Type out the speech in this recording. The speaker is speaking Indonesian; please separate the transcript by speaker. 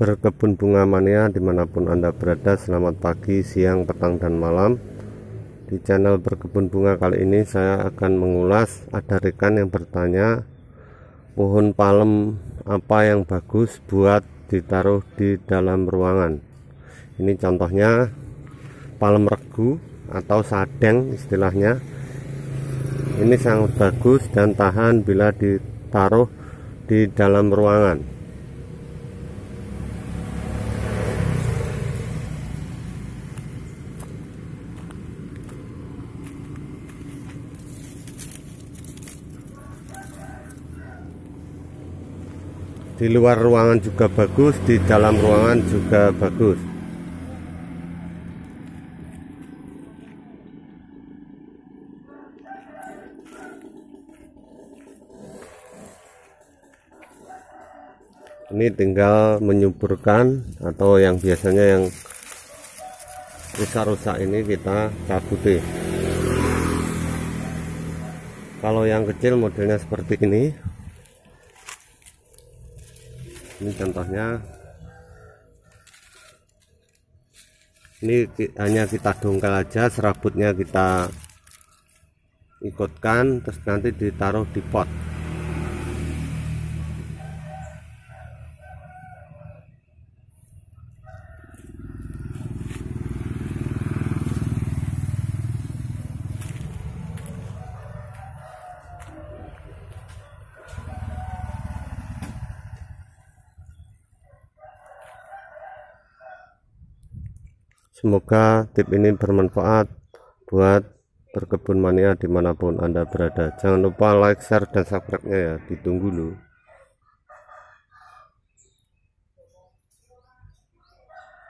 Speaker 1: berkebun bunga mania dimanapun anda berada selamat pagi siang petang dan malam di channel berkebun bunga kali ini saya akan mengulas ada rekan yang bertanya pohon palem apa yang bagus buat ditaruh di dalam ruangan ini contohnya palem regu atau sadeng istilahnya ini sangat bagus dan tahan bila ditaruh di dalam ruangan di luar ruangan juga bagus di dalam ruangan juga bagus ini tinggal menyuburkan atau yang biasanya yang rusak-rusak ini kita cabuti kalau yang kecil modelnya seperti ini ini contohnya ini hanya kita dongkel aja serabutnya kita ikutkan terus nanti ditaruh di pot Semoga tip ini bermanfaat buat berkebun mania dimanapun Anda berada. Jangan lupa like, share, dan subscribe-nya ya. Ditunggu dulu.